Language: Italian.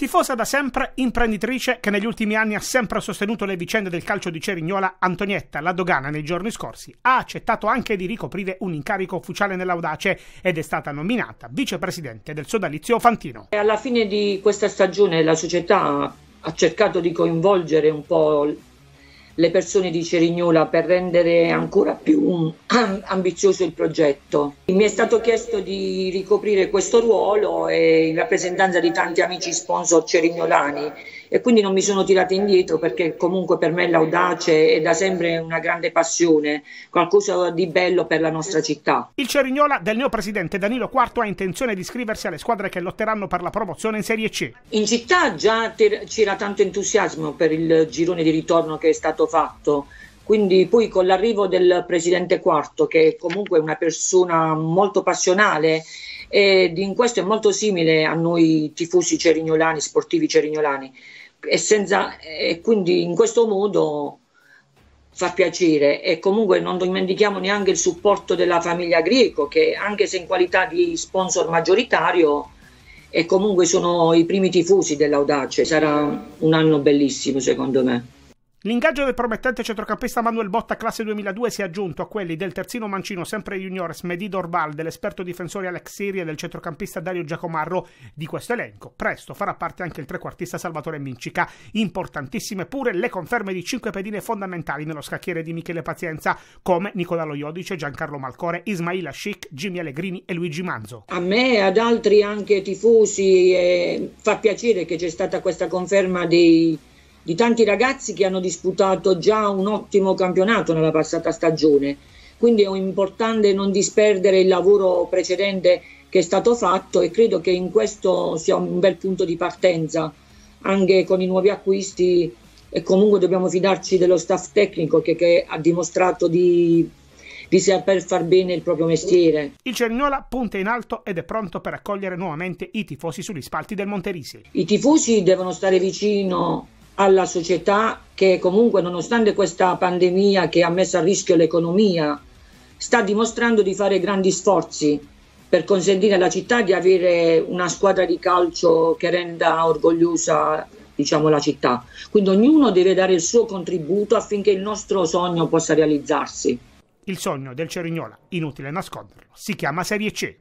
Tifosa da sempre, imprenditrice che negli ultimi anni ha sempre sostenuto le vicende del calcio di Cerignola, Antonietta Ladogana nei giorni scorsi ha accettato anche di ricoprire un incarico ufficiale nell'Audace ed è stata nominata vicepresidente del sodalizio Fantino. Alla fine di questa stagione la società ha cercato di coinvolgere un po' le persone di Cerignola per rendere ancora più ambizioso il progetto. Mi è stato chiesto di ricoprire questo ruolo in rappresentanza di tanti amici sponsor cerignolani e quindi non mi sono tirata indietro perché comunque per me l'audace è da sempre una grande passione, qualcosa di bello per la nostra città. Il Cerignola del mio presidente Danilo IV ha intenzione di iscriversi alle squadre che lotteranno per la promozione in Serie C. In città già c'era tanto entusiasmo per il girone di ritorno che è stato fatto quindi poi con l'arrivo del presidente Quarto, che è comunque una persona molto passionale, e in questo è molto simile a noi tifosi cerignolani, sportivi cerignolani, e, senza, e quindi in questo modo fa piacere e comunque non dimentichiamo neanche il supporto della famiglia Greco, che anche se in qualità di sponsor maggioritario e comunque sono i primi tifosi dell'Audace, sarà un anno bellissimo secondo me. L'ingaggio del promettente centrocampista Manuel Botta classe 2002 si è aggiunto a quelli del terzino mancino sempre juniores Medido Orval, dell'esperto difensore Alex Siria e del centrocampista Dario Giacomarro. Di questo elenco presto farà parte anche il trequartista Salvatore Mincica. Importantissime pure le conferme di cinque pedine fondamentali nello scacchiere di Michele Pazienza, come Nicolalo Iodice, Giancarlo Malcore, Ismaila Schick, Jimmy Allegrini e Luigi Manzo. A me e ad altri anche tifosi eh, fa piacere che c'è stata questa conferma dei di tanti ragazzi che hanno disputato già un ottimo campionato nella passata stagione. Quindi è importante non disperdere il lavoro precedente che è stato fatto e credo che in questo sia un bel punto di partenza anche con i nuovi acquisti e comunque dobbiamo fidarci dello staff tecnico che, che ha dimostrato di, di saper far bene il proprio mestiere. Il Cerignola punta in alto ed è pronto per accogliere nuovamente i tifosi sugli spalti del Monterisi. I tifosi devono stare vicino alla società che comunque nonostante questa pandemia che ha messo a rischio l'economia sta dimostrando di fare grandi sforzi per consentire alla città di avere una squadra di calcio che renda orgogliosa diciamo, la città. Quindi ognuno deve dare il suo contributo affinché il nostro sogno possa realizzarsi. Il sogno del Cerignola, inutile nasconderlo, si chiama Serie C.